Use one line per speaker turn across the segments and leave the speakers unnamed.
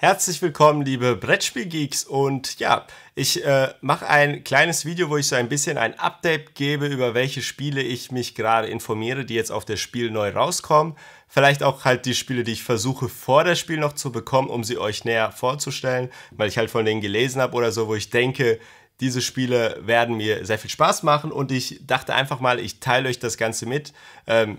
Herzlich willkommen, liebe Brettspielgeeks. Und ja, ich äh, mache ein kleines Video, wo ich so ein bisschen ein Update gebe, über welche Spiele ich mich gerade informiere, die jetzt auf das Spiel neu rauskommen. Vielleicht auch halt die Spiele, die ich versuche vor das Spiel noch zu bekommen, um sie euch näher vorzustellen, weil ich halt von denen gelesen habe oder so, wo ich denke, diese Spiele werden mir sehr viel Spaß machen und ich dachte einfach mal, ich teile euch das Ganze mit. Ähm,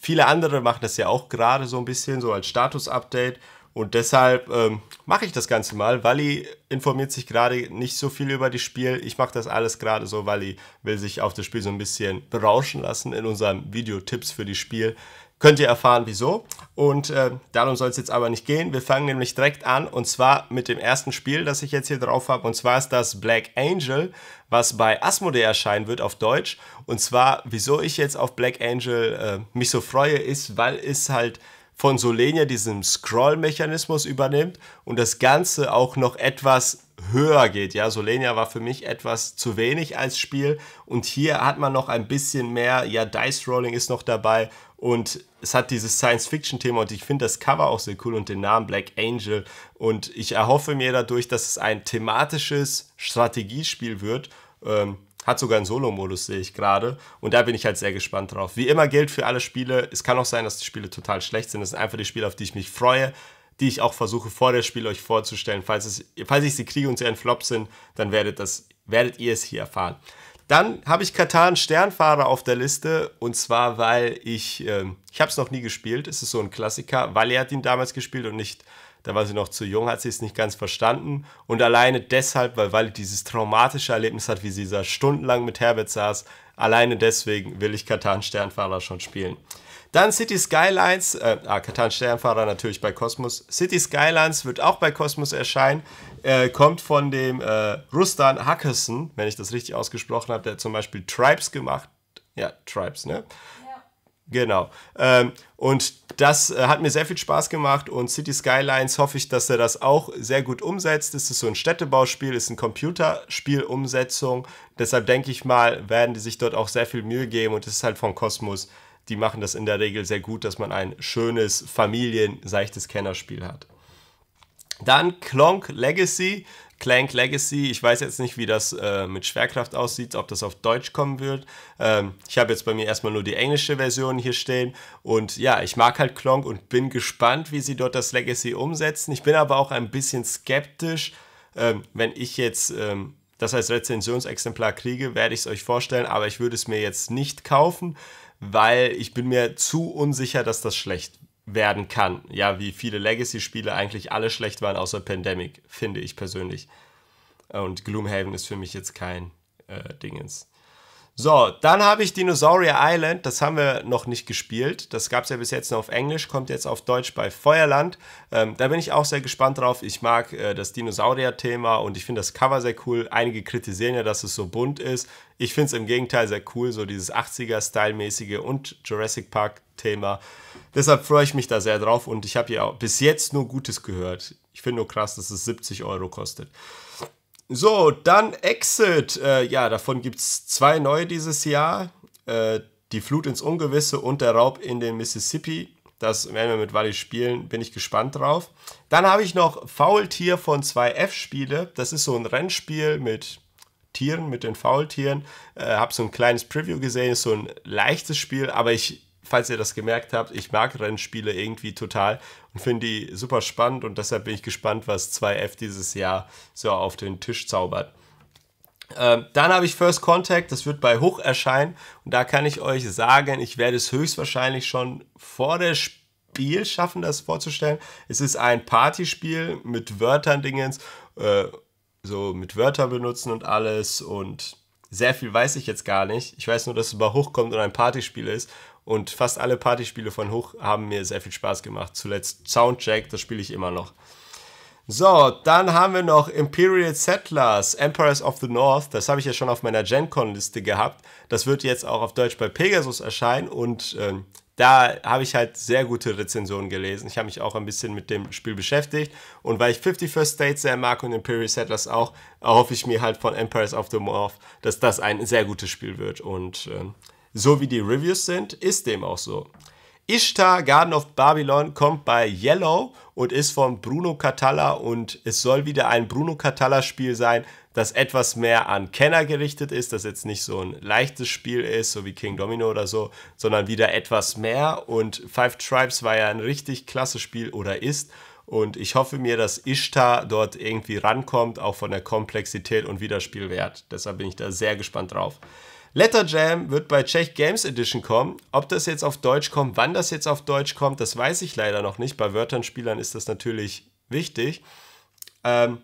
viele andere machen das ja auch gerade so ein bisschen, so als Status-Update und deshalb ähm, mache ich das Ganze mal. Wally informiert sich gerade nicht so viel über das Spiel. Ich mache das alles gerade so. Wally will sich auf das Spiel so ein bisschen berauschen lassen in unserem Video Tipps für das Spiel. Könnt ihr erfahren, wieso. Und äh, darum soll es jetzt aber nicht gehen. Wir fangen nämlich direkt an und zwar mit dem ersten Spiel, das ich jetzt hier drauf habe. Und zwar ist das Black Angel, was bei Asmodee erscheinen wird auf Deutsch. Und zwar, wieso ich jetzt auf Black Angel äh, mich so freue, ist, weil es halt von Solenia diesen Scroll-Mechanismus übernimmt und das Ganze auch noch etwas höher geht. Ja, Solenia war für mich etwas zu wenig als Spiel und hier hat man noch ein bisschen mehr, ja, Dice Rolling ist noch dabei und es hat dieses Science-Fiction-Thema und ich finde das Cover auch sehr cool und den Namen Black Angel und ich erhoffe mir dadurch, dass es ein thematisches Strategiespiel wird. Ähm, hat sogar einen Solo-Modus, sehe ich gerade. Und da bin ich halt sehr gespannt drauf. Wie immer gilt für alle Spiele, es kann auch sein, dass die Spiele total schlecht sind. Es sind einfach die Spiele, auf die ich mich freue, die ich auch versuche, vor der Spiel euch vorzustellen. Falls, es, falls ich sie kriege und sie ein Flop sind, dann werdet, das, werdet ihr es hier erfahren. Dann habe ich Katan Sternfahrer auf der Liste und zwar, weil ich, äh, ich habe es noch nie gespielt, es ist so ein Klassiker, weil er hat ihn damals gespielt und nicht, da war sie noch zu jung, hat sie es nicht ganz verstanden und alleine deshalb, weil Wally dieses traumatische Erlebnis hat, wie sie da stundenlang mit Herbert saß, alleine deswegen will ich Katan Sternfahrer schon spielen. Dann City Skylines, äh, ah, Katan Sternfahrer natürlich bei Cosmos. City Skylines wird auch bei Cosmos erscheinen. Äh, kommt von dem äh, Rustan Hackerson, wenn ich das richtig ausgesprochen habe, der zum Beispiel Tribes gemacht. Ja, Tribes, ne? Ja. Genau. Ähm, und das äh, hat mir sehr viel Spaß gemacht und City Skylines hoffe ich, dass er das auch sehr gut umsetzt. Es ist so ein Städtebauspiel, ist ein Computerspielumsetzung. Deshalb denke ich mal, werden die sich dort auch sehr viel Mühe geben und es ist halt von Kosmos die machen das in der Regel sehr gut, dass man ein schönes, familienseichtes Kennerspiel hat. Dann Clonk Legacy. Clank Legacy, ich weiß jetzt nicht, wie das äh, mit Schwerkraft aussieht, ob das auf Deutsch kommen wird. Ähm, ich habe jetzt bei mir erstmal nur die englische Version hier stehen. Und ja, ich mag halt Clonk und bin gespannt, wie sie dort das Legacy umsetzen. Ich bin aber auch ein bisschen skeptisch, ähm, wenn ich jetzt ähm, das als Rezensionsexemplar kriege, werde ich es euch vorstellen, aber ich würde es mir jetzt nicht kaufen weil ich bin mir zu unsicher, dass das schlecht werden kann. Ja, wie viele Legacy-Spiele eigentlich alle schlecht waren, außer Pandemic, finde ich persönlich. Und Gloomhaven ist für mich jetzt kein äh, Dingens. So, dann habe ich Dinosaurier Island, das haben wir noch nicht gespielt. Das gab es ja bis jetzt nur auf Englisch, kommt jetzt auf Deutsch bei Feuerland. Ähm, da bin ich auch sehr gespannt drauf. Ich mag äh, das Dinosaurier-Thema und ich finde das Cover sehr cool. Einige kritisieren ja, dass es so bunt ist. Ich finde es im Gegenteil sehr cool, so dieses 80er-Style-mäßige und Jurassic Park-Thema. Deshalb freue ich mich da sehr drauf und ich habe ja bis jetzt nur Gutes gehört. Ich finde nur krass, dass es 70 Euro kostet. So, dann Exit. Äh, ja, davon gibt es zwei neue dieses Jahr. Äh, die Flut ins Ungewisse und der Raub in den Mississippi. Das werden wir mit Wally spielen, bin ich gespannt drauf. Dann habe ich noch Faultier von 2F-Spiele. Das ist so ein Rennspiel mit Tieren, mit den Faultieren. Äh, habe so ein kleines Preview gesehen, ist so ein leichtes Spiel, aber ich falls ihr das gemerkt habt, ich mag Rennspiele irgendwie total und finde die super spannend und deshalb bin ich gespannt, was 2F dieses Jahr so auf den Tisch zaubert. Ähm, dann habe ich First Contact, das wird bei Hoch erscheinen und da kann ich euch sagen, ich werde es höchstwahrscheinlich schon vor der Spiel schaffen, das vorzustellen. Es ist ein Partyspiel mit Wörtern Dingens, äh, so mit Wörter benutzen und alles und sehr viel weiß ich jetzt gar nicht. Ich weiß nur, dass es bei Hoch kommt und ein Partyspiel ist. Und fast alle Partyspiele von Hoch haben mir sehr viel Spaß gemacht. Zuletzt Soundcheck, das spiele ich immer noch. So, dann haben wir noch Imperial Settlers, Emperors of the North. Das habe ich ja schon auf meiner GenCon-Liste gehabt. Das wird jetzt auch auf Deutsch bei Pegasus erscheinen und ähm, da habe ich halt sehr gute Rezensionen gelesen. Ich habe mich auch ein bisschen mit dem Spiel beschäftigt und weil ich 51st State sehr mag und Imperial Settlers auch, erhoffe ich mir halt von Empires of the Morph, dass das ein sehr gutes Spiel wird und äh, so wie die Reviews sind, ist dem auch so. Ishtar Garden of Babylon kommt bei Yellow und ist von Bruno Catalla und es soll wieder ein Bruno Catalla Spiel sein, das etwas mehr an Kenner gerichtet ist, das jetzt nicht so ein leichtes Spiel ist, so wie King Domino oder so, sondern wieder etwas mehr. Und Five Tribes war ja ein richtig klasse Spiel oder ist. Und ich hoffe mir, dass Ishtar dort irgendwie rankommt, auch von der Komplexität und Wiederspielwert. Deshalb bin ich da sehr gespannt drauf. Letter Jam wird bei Czech Games Edition kommen. Ob das jetzt auf Deutsch kommt, wann das jetzt auf Deutsch kommt, das weiß ich leider noch nicht. Bei Wörternspielern ist das natürlich wichtig. Ähm,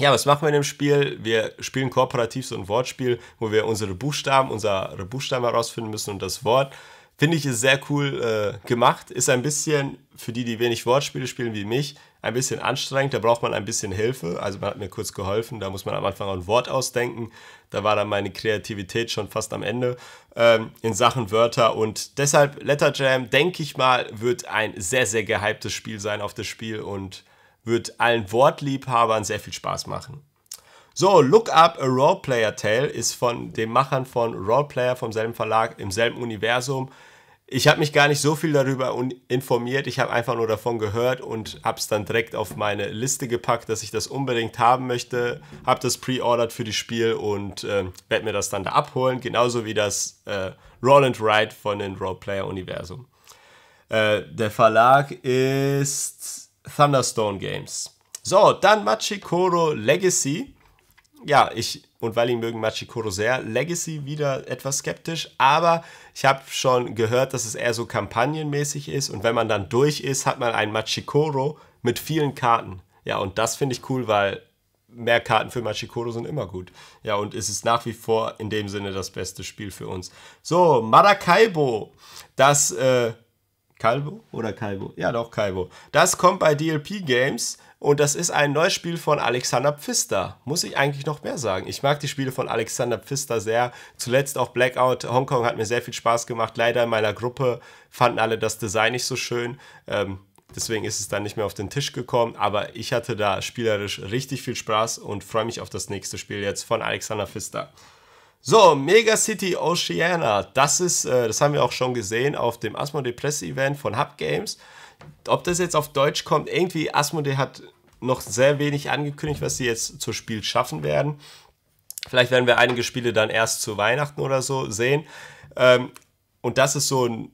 ja, was machen wir in dem Spiel? Wir spielen kooperativ so ein Wortspiel, wo wir unsere Buchstaben, unsere Buchstaben herausfinden müssen und das Wort. Finde ich ist sehr cool äh, gemacht. Ist ein bisschen, für die, die wenig Wortspiele spielen wie mich, ein bisschen anstrengend. Da braucht man ein bisschen Hilfe. Also man hat mir kurz geholfen. Da muss man am Anfang auch ein Wort ausdenken. Da war dann meine Kreativität schon fast am Ende ähm, in Sachen Wörter. Und deshalb Letter Jam, denke ich mal, wird ein sehr, sehr gehyptes Spiel sein auf das Spiel. Und wird allen Wortliebhabern sehr viel Spaß machen. So, Look Up a Roleplayer Tale ist von den Machern von Roleplayer vom selben Verlag im selben Universum. Ich habe mich gar nicht so viel darüber informiert, ich habe einfach nur davon gehört und habe es dann direkt auf meine Liste gepackt, dass ich das unbedingt haben möchte. Habe das pre-ordered für das Spiel und äh, werde mir das dann da abholen, genauso wie das äh, Roll and Ride von dem Roleplayer Universum. Äh, der Verlag ist Thunderstone Games. So, dann Machikoro Legacy. Ja, ich und weil ihn mögen Machikoro sehr. Legacy wieder etwas skeptisch, aber ich habe schon gehört, dass es eher so kampagnenmäßig ist und wenn man dann durch ist, hat man ein Machikoro mit vielen Karten. Ja, und das finde ich cool, weil mehr Karten für Machikoro sind immer gut. Ja, und es ist nach wie vor in dem Sinne das beste Spiel für uns. So, Maracaibo, das äh, Calvo oder Calvo? Ja, doch, Calvo. Das kommt bei DLP Games und das ist ein neues Spiel von Alexander Pfister. Muss ich eigentlich noch mehr sagen? Ich mag die Spiele von Alexander Pfister sehr. Zuletzt auch Blackout Hongkong hat mir sehr viel Spaß gemacht. Leider in meiner Gruppe fanden alle das Design nicht so schön. Ähm, deswegen ist es dann nicht mehr auf den Tisch gekommen. Aber ich hatte da spielerisch richtig viel Spaß und freue mich auf das nächste Spiel jetzt von Alexander Pfister. So, Mega City Oceana, das ist, äh, das haben wir auch schon gesehen auf dem Asmodee Press Event von Hub Games. Ob das jetzt auf Deutsch kommt, irgendwie Asmodee hat noch sehr wenig angekündigt, was sie jetzt zu Spiel schaffen werden. Vielleicht werden wir einige Spiele dann erst zu Weihnachten oder so sehen. Ähm, und das ist so ein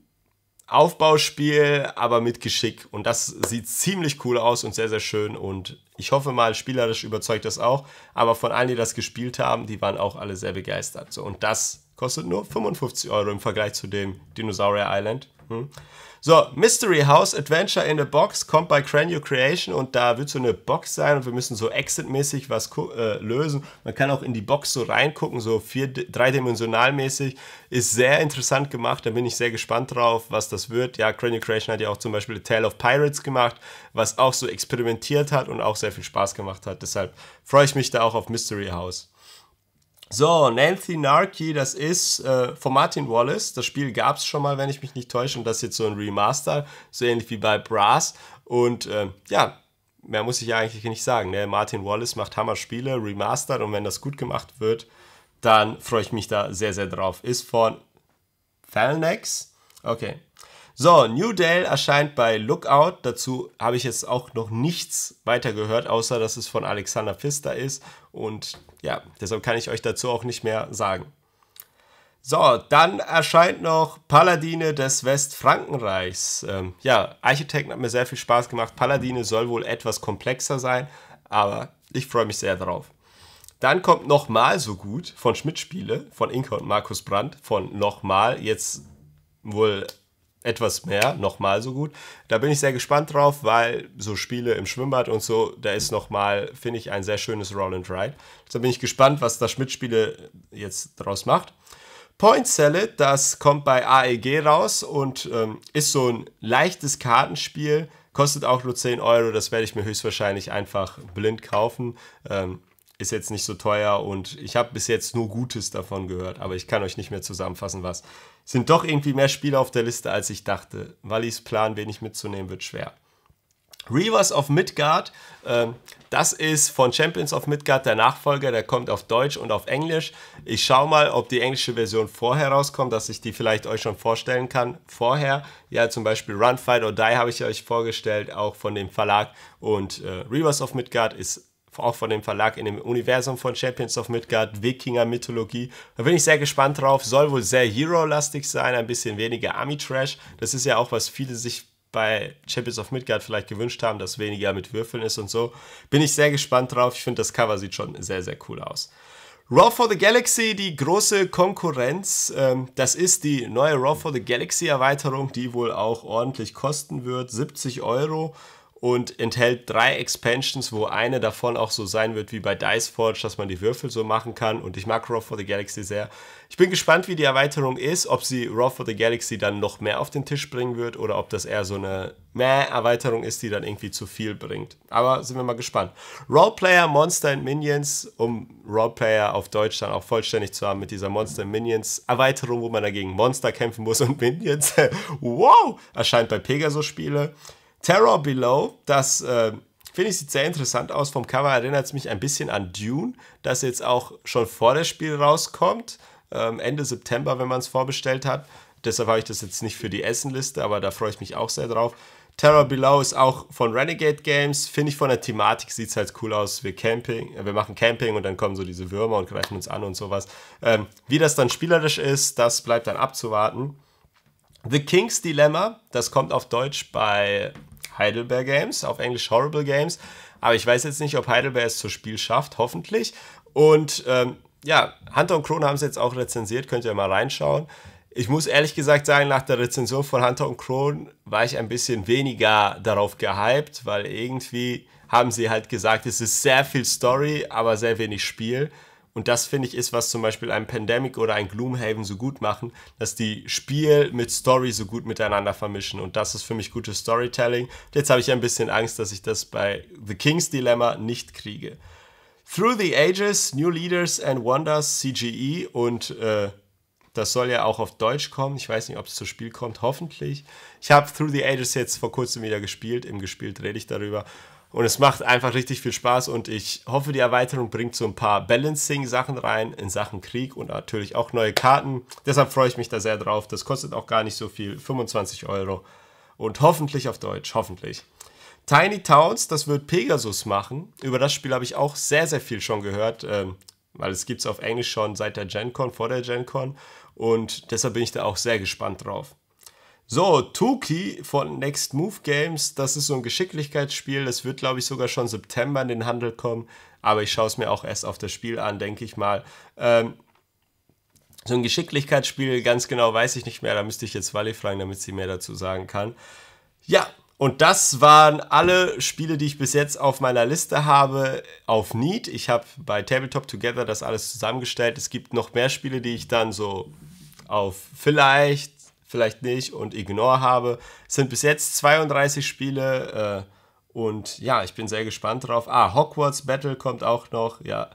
Aufbauspiel, aber mit Geschick. Und das sieht ziemlich cool aus und sehr, sehr schön. Und ich hoffe mal, spielerisch überzeugt das auch. Aber von allen, die das gespielt haben, die waren auch alle sehr begeistert. So, und das Kostet nur 55 Euro im Vergleich zu dem Dinosaurier Island. Hm. So, Mystery House Adventure in a Box kommt bei Cranio Creation und da wird so eine Box sein und wir müssen so exit-mäßig was äh, lösen. Man kann auch in die Box so reingucken, so vier, dreidimensional mäßig. Ist sehr interessant gemacht, da bin ich sehr gespannt drauf, was das wird. Ja, Cranio Creation hat ja auch zum Beispiel Tale of Pirates gemacht, was auch so experimentiert hat und auch sehr viel Spaß gemacht hat. Deshalb freue ich mich da auch auf Mystery House. So, Nancy Narky, das ist äh, von Martin Wallace. Das Spiel gab es schon mal, wenn ich mich nicht täusche. Und das ist jetzt so ein Remaster, so ähnlich wie bei Brass. Und äh, ja, mehr muss ich eigentlich nicht sagen. Ne? Martin Wallace macht Hammer-Spiele, remastered. Und wenn das gut gemacht wird, dann freue ich mich da sehr, sehr drauf. Ist von Felnex. Okay, so, New Dale erscheint bei Lookout. Dazu habe ich jetzt auch noch nichts weiter gehört, außer dass es von Alexander Pfister ist. Und ja, deshalb kann ich euch dazu auch nicht mehr sagen. So, dann erscheint noch Paladine des Westfrankenreichs. Ähm, ja, Architekten hat mir sehr viel Spaß gemacht. Paladine soll wohl etwas komplexer sein, aber ich freue mich sehr drauf. Dann kommt nochmal so gut von Schmidt-Spiele, von Inka und Markus Brandt, von nochmal, jetzt wohl etwas mehr, nochmal so gut. Da bin ich sehr gespannt drauf, weil so Spiele im Schwimmbad und so, da ist nochmal, finde ich, ein sehr schönes Roll and Ride. Da bin ich gespannt, was das Schmidt-Spiele jetzt draus macht. Point Salad, das kommt bei AEG raus und ähm, ist so ein leichtes Kartenspiel, kostet auch nur 10 Euro, das werde ich mir höchstwahrscheinlich einfach blind kaufen. Ähm, ist jetzt nicht so teuer und ich habe bis jetzt nur Gutes davon gehört, aber ich kann euch nicht mehr zusammenfassen, was. Sind doch irgendwie mehr Spiele auf der Liste, als ich dachte. Wallis Plan, wenig mitzunehmen, wird schwer. Reavers of Midgard, äh, das ist von Champions of Midgard der Nachfolger, der kommt auf Deutsch und auf Englisch. Ich schaue mal, ob die englische Version vorher rauskommt, dass ich die vielleicht euch schon vorstellen kann. Vorher, ja zum Beispiel Run, Fight or Die habe ich euch vorgestellt, auch von dem Verlag. Und äh, Reavers of Midgard ist auch von dem Verlag in dem Universum von Champions of Midgard, Wikinger-Mythologie. Da bin ich sehr gespannt drauf. Soll wohl sehr Hero-lastig sein, ein bisschen weniger Army-Trash. Das ist ja auch, was viele sich bei Champions of Midgard vielleicht gewünscht haben, dass weniger mit Würfeln ist und so. Bin ich sehr gespannt drauf. Ich finde, das Cover sieht schon sehr, sehr cool aus. Raw for the Galaxy, die große Konkurrenz, ähm, das ist die neue Raw for the Galaxy Erweiterung, die wohl auch ordentlich kosten wird, 70 Euro und enthält drei Expansions, wo eine davon auch so sein wird wie bei Dice Forge, dass man die Würfel so machen kann. Und ich mag Raw for the Galaxy sehr. Ich bin gespannt, wie die Erweiterung ist, ob sie Raw for the Galaxy dann noch mehr auf den Tisch bringen wird oder ob das eher so eine Meh-Erweiterung ist, die dann irgendwie zu viel bringt. Aber sind wir mal gespannt. Roleplayer, Monster and Minions, um Roleplayer auf Deutsch dann auch vollständig zu haben mit dieser Monster and Minions Erweiterung, wo man dagegen Monster kämpfen muss und Minions. wow! Erscheint bei Pegasus Spiele. Terror Below, das äh, finde ich sieht sehr interessant aus. Vom Cover erinnert es mich ein bisschen an Dune, das jetzt auch schon vor das Spiel rauskommt. Ähm, Ende September, wenn man es vorbestellt hat. Deshalb habe ich das jetzt nicht für die Essenliste, aber da freue ich mich auch sehr drauf. Terror Below ist auch von Renegade Games. Finde ich von der Thematik sieht es halt cool aus. Wir Camping, äh, wir machen Camping und dann kommen so diese Würmer und greifen uns an und sowas. Ähm, wie das dann spielerisch ist, das bleibt dann abzuwarten. The King's Dilemma, das kommt auf Deutsch bei Heidelberg Games, auf Englisch Horrible Games. Aber ich weiß jetzt nicht, ob Heidelberg es zur Spiel schafft, hoffentlich. Und ähm, ja, Hunter und Krone haben es jetzt auch rezensiert, könnt ihr mal reinschauen. Ich muss ehrlich gesagt sagen, nach der Rezension von Hunter und Kron war ich ein bisschen weniger darauf gehypt, weil irgendwie haben sie halt gesagt, es ist sehr viel Story, aber sehr wenig Spiel. Und das finde ich ist, was zum Beispiel ein Pandemic oder ein Gloomhaven so gut machen, dass die Spiel mit Story so gut miteinander vermischen. Und das ist für mich gutes Storytelling. Und jetzt habe ich ein bisschen Angst, dass ich das bei The King's Dilemma nicht kriege. Through the Ages, New Leaders and Wonders, CGE und äh, das soll ja auch auf Deutsch kommen. Ich weiß nicht, ob es zu Spiel kommt, hoffentlich. Ich habe Through the Ages jetzt vor kurzem wieder gespielt. Im Gespielt rede ich darüber. Und es macht einfach richtig viel Spaß und ich hoffe, die Erweiterung bringt so ein paar Balancing-Sachen rein in Sachen Krieg und natürlich auch neue Karten. Deshalb freue ich mich da sehr drauf. Das kostet auch gar nicht so viel, 25 Euro. Und hoffentlich auf Deutsch, hoffentlich. Tiny Towns, das wird Pegasus machen. Über das Spiel habe ich auch sehr, sehr viel schon gehört, ähm, weil es gibt es auf Englisch schon seit der GenCon, vor der GenCon. Und deshalb bin ich da auch sehr gespannt drauf. So, Tuki von Next Move Games, das ist so ein Geschicklichkeitsspiel, das wird, glaube ich, sogar schon September in den Handel kommen, aber ich schaue es mir auch erst auf das Spiel an, denke ich mal. Ähm, so ein Geschicklichkeitsspiel, ganz genau weiß ich nicht mehr, da müsste ich jetzt Wally fragen, damit sie mehr dazu sagen kann. Ja, und das waren alle Spiele, die ich bis jetzt auf meiner Liste habe, auf Need. Ich habe bei Tabletop Together das alles zusammengestellt. Es gibt noch mehr Spiele, die ich dann so auf vielleicht vielleicht nicht und Ignore habe. Es sind bis jetzt 32 Spiele äh, und ja, ich bin sehr gespannt drauf. Ah, Hogwarts Battle kommt auch noch, ja,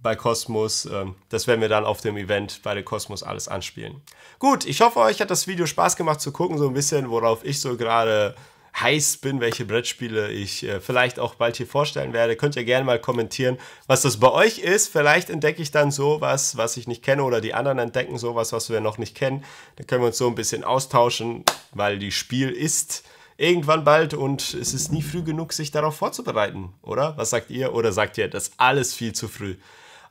bei Cosmos. Ähm, das werden wir dann auf dem Event bei der Cosmos alles anspielen. Gut, ich hoffe, euch hat das Video Spaß gemacht zu gucken, so ein bisschen, worauf ich so gerade heiß bin, welche Brettspiele ich äh, vielleicht auch bald hier vorstellen werde. Könnt ihr gerne mal kommentieren, was das bei euch ist. Vielleicht entdecke ich dann sowas, was ich nicht kenne oder die anderen entdecken sowas, was wir noch nicht kennen. Dann können wir uns so ein bisschen austauschen, weil die Spiel ist irgendwann bald und es ist nie früh genug, sich darauf vorzubereiten, oder? Was sagt ihr? Oder sagt ihr, das ist alles viel zu früh?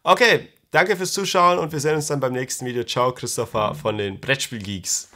Okay, danke fürs Zuschauen und wir sehen uns dann beim nächsten Video. Ciao, Christopher von den Brettspielgeeks.